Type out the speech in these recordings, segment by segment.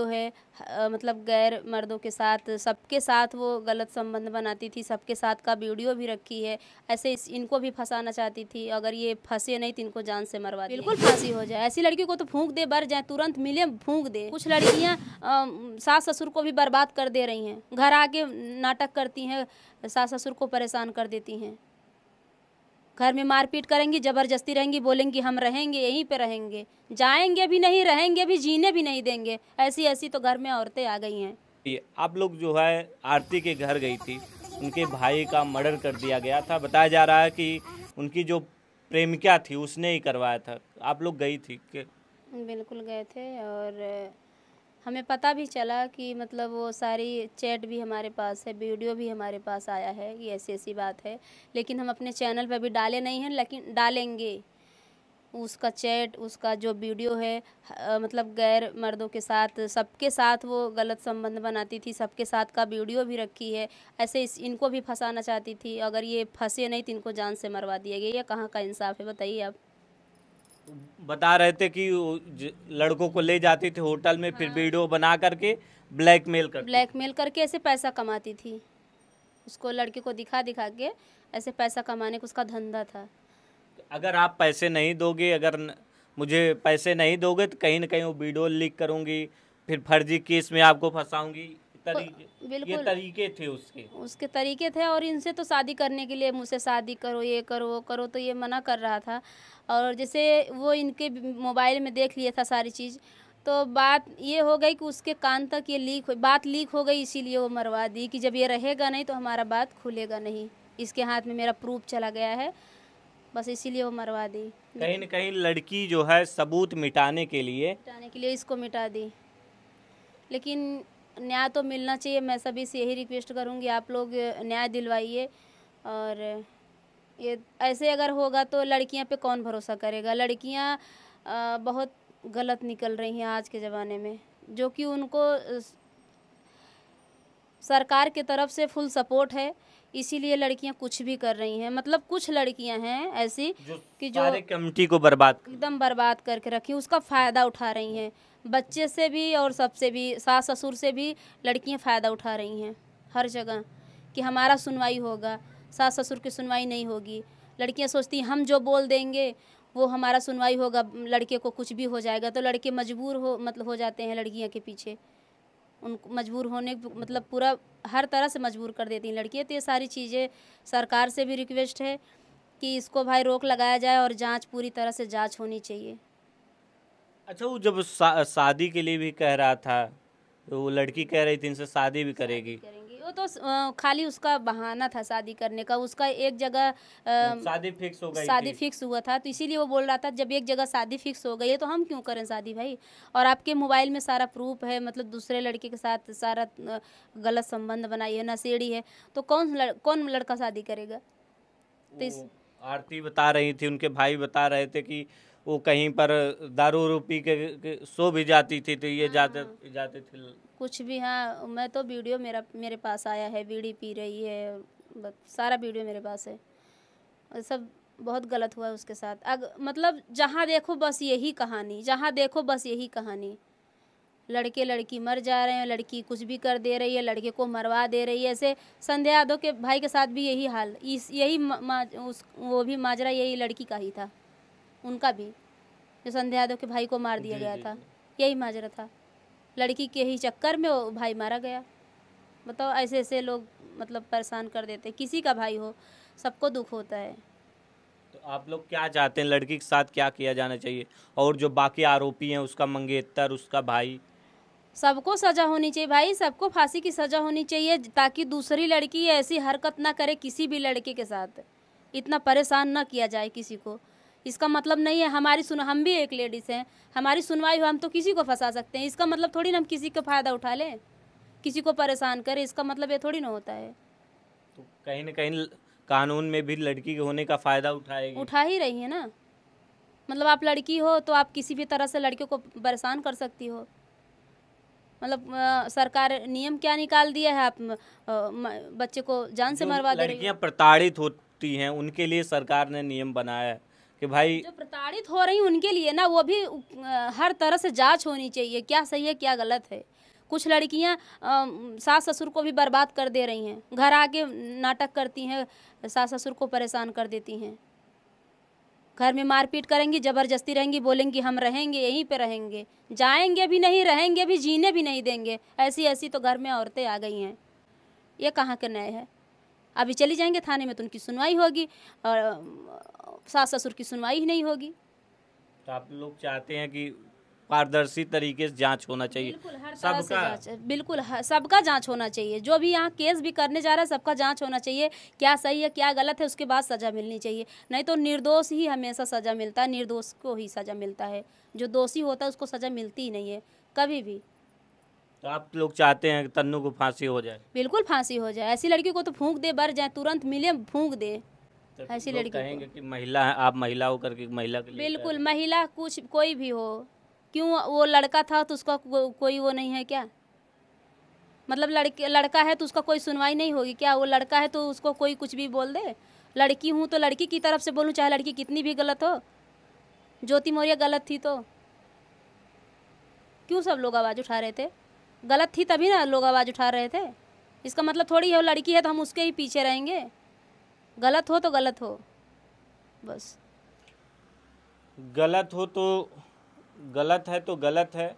जो तो है आ, मतलब गैर मर्दों के साथ सबके साथ वो गलत संबंध बनाती थी सबके साथ का वीडियो भी रखी है ऐसे इस, इनको भी फंसाना चाहती थी अगर ये फंसे नहीं तो इनको जान से मरवा बिल्कुल फांसी हो जाए ऐसी लड़की को तो फूंक दे बर जाए तुरंत मिले फूंक दे कुछ लड़कियाँ सास ससुर को भी बर्बाद कर दे रही हैं घर आके नाटक करती हैं सास ससुर को परेशान कर देती हैं घर में मारपीट करेंगी ज़बरदस्ती रहेंगी बोलेंगी हम रहेंगे यहीं पे रहेंगे जाएंगे भी नहीं रहेंगे भी जीने भी नहीं देंगे ऐसी ऐसी तो घर में औरतें आ गई हैं आप लोग जो है आरती के घर गई थी उनके भाई का मर्डर कर दिया गया था बताया जा रहा है कि उनकी जो प्रेमिका थी उसने ही करवाया था आप लोग गई थी के? बिल्कुल गए थे और हमें पता भी चला कि मतलब वो सारी चैट भी हमारे पास है वीडियो भी हमारे पास आया है ये ऐसी ऐसी बात है लेकिन हम अपने चैनल पर भी डाले नहीं हैं लेकिन डालेंगे उसका चैट उसका जो वीडियो है आ, मतलब गैर मर्दों के साथ सबके साथ वो गलत संबंध बनाती थी सबके साथ का वीडियो भी रखी है ऐसे इस इनको भी फंसाना चाहती थी अगर ये फंसे नहीं तो इनको जान से मरवा दिया गया ये कहाँ का इंसाफ है बताइए आप बता रहे थे कि लड़कों को ले जाती थी होटल में फिर हाँ। वीडियो बना करके ब्लैकमेल कर ब्लैकमेल करके ऐसे पैसा कमाती थी उसको लड़के को दिखा दिखा के ऐसे पैसा कमाने का उसका धंधा था अगर आप पैसे नहीं दोगे अगर मुझे पैसे नहीं दोगे तो कहीं ना कहीं वो वीडियो लीक करूँगी फिर फर्जी केस में आपको फंसाऊँगी तरीके ये तरीके थे उसके उसके तरीके थे और इनसे तो शादी करने के लिए मुझसे शादी करो ये करो वो करो तो ये मना कर रहा था और जैसे वो इनके मोबाइल में देख लिया था सारी चीज़ तो बात ये हो गई कि उसके कान तक ये लीक बात लीक हो गई इसीलिए वो मरवा दी कि जब ये रहेगा नहीं तो हमारा बात खुलेगा नहीं इसके हाथ में मेरा प्रूफ चला गया है बस इसीलिए वो मरवा दी कहीं ना कहीं लड़की जो है सबूत मिटाने के लिए मिटाने के लिए इसको मिटा दी लेकिन न्याय तो मिलना चाहिए मैं सभी से यही रिक्वेस्ट करूँगी आप लोग न्याय दिलवाइए और ये ऐसे अगर होगा तो लड़कियाँ पे कौन भरोसा करेगा लड़कियाँ बहुत गलत निकल रही हैं आज के ज़माने में जो कि उनको सरकार की तरफ से फुल सपोर्ट है इसीलिए लड़कियां कुछ भी कर रही हैं मतलब कुछ लड़कियां हैं ऐसी जो कि जो कमिटी को बर्बाद एकदम बर्बाद करके रखी उसका फ़ायदा उठा रही हैं बच्चे से भी और सबसे भी सास ससुर से भी लड़कियां फ़ायदा उठा रही हैं हर जगह कि हमारा सुनवाई होगा सास ससुर की सुनवाई नहीं होगी लड़कियां सोचती हम जो बोल देंगे वो हमारा सुनवाई होगा लड़के को कुछ भी हो जाएगा तो लड़के मजबूर हो मतलब हो जाते हैं लड़कियाँ के पीछे उनको मजबूर होने मतलब पूरा हर तरह से मजबूर कर देती हैं लड़कियाँ तो ये सारी चीज़ें सरकार से भी रिक्वेस्ट है कि इसको भाई रोक लगाया जाए और जांच पूरी तरह से जांच होनी चाहिए अच्छा वो जब शादी के लिए भी कह रहा था तो वो लड़की कह रही थी इनसे शादी भी करेगी वो तो खाली उसका बहाना था शादी करने का उसका एक जगह शादी फिक्स हो गई शादी फिक्स हुआ था तो इसीलिए वो बोल रहा था जब एक जगह शादी फिक्स हो गई है तो हम क्यों करें शादी भाई और आपके मोबाइल में सारा प्रूफ है मतलब दूसरे लड़के के साथ सारा गलत संबंध बनाई है नशेड़ी है तो कौन लड़, कौन लड़का शादी करेगा तो इस आरती बता रही थी उनके भाई बता रहे थे की वो कहीं पर दारू रूपी के, के सो भी जाती थी तो ये हाँ, जाते जाते थे कुछ भी हाँ मैं तो वीडियो मेरा मेरे पास आया है बीड़ी पी रही है सारा वीडियो मेरे पास है सब बहुत गलत हुआ है उसके साथ अग मतलब जहाँ देखो बस यही कहानी जहाँ देखो बस यही कहानी लड़के लड़की मर जा रहे हैं लड़की कुछ भी कर दे रही है लड़के को मरवा दे रही है ऐसे संध्या यादव के भाई के साथ भी यही हाल इस यही उस वो भी माजरा यही लड़की का ही था उनका भी जो संध्या यादव के भाई को मार दिया गया था यही माजरा था लड़की के ही चक्कर में वो भाई मारा गया बताओ ऐसे ऐसे लोग मतलब परेशान कर देते किसी का भाई हो सबको दुख होता है तो आप लोग क्या चाहते हैं लड़की के साथ क्या किया जाना चाहिए और जो बाकी आरोपी हैं उसका मंगेतर उसका भाई सबको सजा होनी चाहिए भाई सबको फांसी की सजा होनी चाहिए ताकि दूसरी लड़की ऐसी हरकत ना करे किसी भी लड़के के साथ इतना परेशान ना किया जाए किसी को इसका मतलब नहीं है हमारी सुन हम भी एक लेडीज़ हैं हमारी सुनवाई हो हम तो किसी को फंसा सकते हैं इसका मतलब थोड़ी ना हम किसी का फ़ायदा उठा लें किसी को परेशान करें इसका मतलब ये थोड़ी ना होता है तो कहीं ना कहीं कानून में भी लड़की के होने का फ़ायदा उठाएगी उठा ही रही है ना मतलब आप लड़की हो तो आप किसी भी तरह से लड़कियों को परेशान कर सकती हो मतलब सरकार नियम क्या निकाल दिया है आप बच्चे को जान से मरवा दे रही है प्रताड़ित होती हैं उनके लिए सरकार ने नियम बनाया है कि भाई जो प्रताड़ित हो रही उनके लिए ना वो भी हर तरह से जांच होनी चाहिए क्या सही है क्या गलत है कुछ लड़कियां सास ससुर को भी बर्बाद कर दे रही हैं घर आके नाटक करती हैं सास ससुर को परेशान कर देती हैं घर में मारपीट करेंगी ज़बरदस्ती रहेंगी बोलेंगी हम रहेंगे यहीं पे रहेंगे जाएंगे भी नहीं रहेंगे भी जीने भी नहीं देंगे ऐसी ऐसी तो घर में औरतें आ गई हैं ये कहाँ के न्याय है अभी चले जाएंगे थाने में तो उनकी सुनवाई होगी और सास ससुर की सुनवाई ही नहीं होगी तो आप लोग चाहते हैं कि पारदर्शी तरीके से जांच होना चाहिए बिल्कुल सबका जांच होना चाहिए जो भी यहाँ केस भी करने जा रहा है सबका जांच होना चाहिए क्या सही है क्या गलत है उसके बाद सज़ा मिलनी चाहिए नहीं तो निर्दोष ही हमेशा सज़ा मिलता है निर्दोष को ही सज़ा मिलता है जो दोषी होता है उसको सज़ा मिलती ही नहीं है कभी भी तो आप लोग चाहते हैं कि तन्नू को फांसी हो जाए बिल्कुल फांसी हो जाए ऐसी लड़की को तो फूंक दे बर जाए तुरंत मिले फूंक दे तो ऐसी लड़की कहेंगे कि महिला है आप महिला होकर के महिला के लिए बिल्कुल महिला कुछ कोई भी हो क्यों वो लड़का था तो उसका को, कोई वो नहीं है क्या मतलब लड़के लड़का है तो उसका कोई सुनवाई नहीं होगी क्या वो लड़का है तो उसको कोई कुछ भी बोल दे लड़की हूँ तो लड़की की तरफ से बोलूँ चाहे लड़की कितनी भी गलत हो ज्योति मौर्य गलत थी तो क्यों सब लोग आवाज़ उठा रहे थे गलत थी तभी ना लोग आवाज़ उठा रहे थे इसका मतलब थोड़ी है लड़की है तो हम उसके ही पीछे रहेंगे गलत हो तो गलत हो बस गलत हो तो गलत है तो गलत है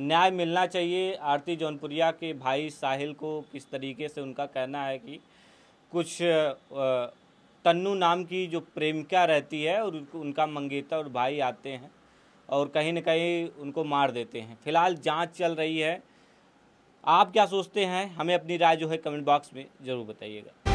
न्याय मिलना चाहिए आरती जौनपुरिया के भाई साहिल को किस तरीके से उनका कहना है कि कुछ तन्नू नाम की जो प्रेमिका रहती है और उनका मंगेता और भाई आते हैं और कहीं ना कहीं उनको मार देते हैं फिलहाल जांच चल रही है आप क्या सोचते हैं हमें अपनी राय जो है कमेंट बॉक्स में ज़रूर बताइएगा